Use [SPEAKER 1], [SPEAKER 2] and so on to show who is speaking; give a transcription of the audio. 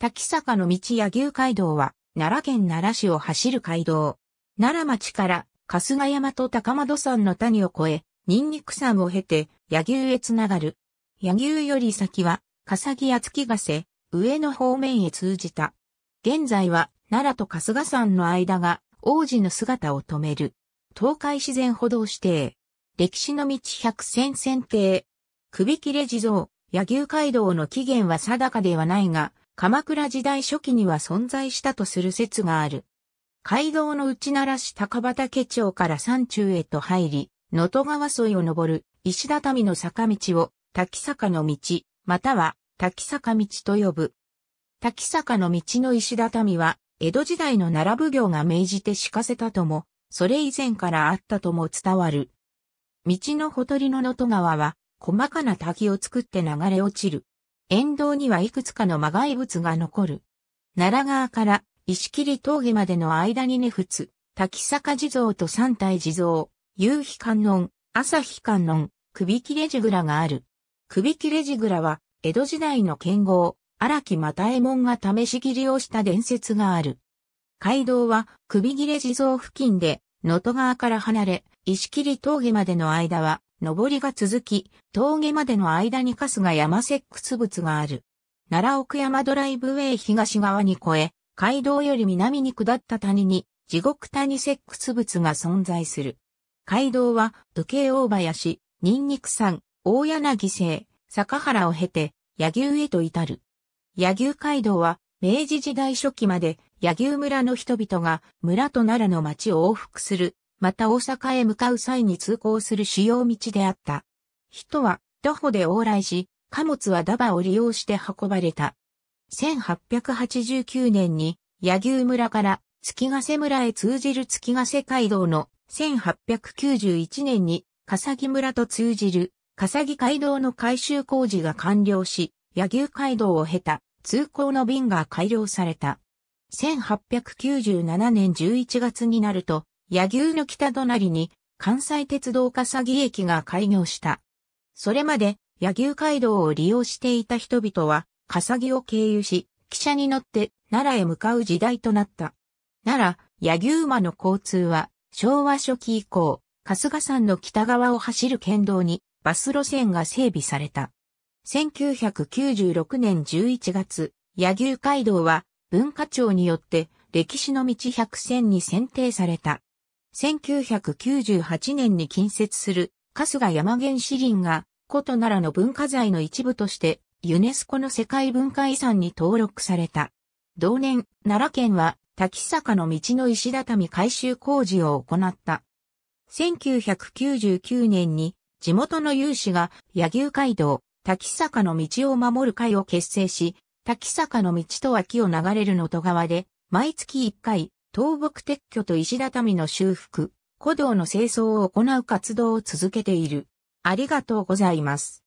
[SPEAKER 1] 滝坂の道柳生街道は、奈良県奈良市を走る街道。奈良町から春日山と高窓山の谷を越え、ニンニク山を経て、柳生へつながる。柳生より先は、笠木や月ヶ瀬、上野方面へ通じた。現在は、奈良と春日山の間が、王子の姿を止める。東海自然歩道指定。歴史の道百戦選定。首切れ地蔵、柳生街道の起源は定かではないが、鎌倉時代初期には存在したとする説がある。街道の内なら市高畑町から山中へと入り、能登川沿いを登る石畳の坂道を滝坂の道、または滝坂道と呼ぶ。滝坂の道の石畳は、江戸時代の奈良奉行が命じて敷かせたとも、それ以前からあったとも伝わる。道のほとりの能登川は、細かな滝を作って流れ落ちる。沿道にはいくつかの魔害物が残る。奈良川から石切峠までの間にネ仏、滝坂地蔵と三体地蔵、夕日観音、朝日観音、首切れ地蔵がある。首切れ地蔵は、江戸時代の剣豪、荒木又右衛門が試し切りをした伝説がある。街道は首切れ地蔵付近で、能登川から離れ、石切峠までの間は、上りが続き、峠までの間にスが山石窟がある。奈良奥山ドライブウェイ東側に越え、街道より南に下った谷に、地獄谷石窟が存在する。街道は、右京大林、ニンニク山、大柳生、坂原を経て、柳生へと至る。柳生街道は、明治時代初期まで、柳生村の人々が村と奈良の町を往復するまた大阪へ向かう際に通行する主要道であった。人は徒歩で往来し、貨物はダバを利用して運ばれた。1889年に、柳生村から月ヶ瀬村へ通じる月ヶ瀬街道の1891年に、笠木村と通じる笠木街道の改修工事が完了し、柳生街道を経た通行の便が改良された。1897年11月になると、柳生の北隣に関西鉄道笠木駅が開業した。それまで柳生街道を利用していた人々は笠木を経由し、汽車に乗って奈良へ向かう時代となった。奈良、柳生馬の交通は昭和初期以降、春日山の北側を走る県道にバス路線が整備された。1996年11月、柳生街道は文化庁によって歴史の道100選に選定された。1998年に近接する春日山原市林が、古都奈良の文化財の一部としてユネスコの世界文化遺産に登録された。同年、奈良県は滝坂の道の石畳改修工事を行った。1999年に地元の有志が柳生街道、滝坂の道を守る会を結成し、滝坂の道と脇を流れるのと川で毎月1回倒木撤去と石畳の修復、古道の清掃を行う活動を続けている。ありがとうございます。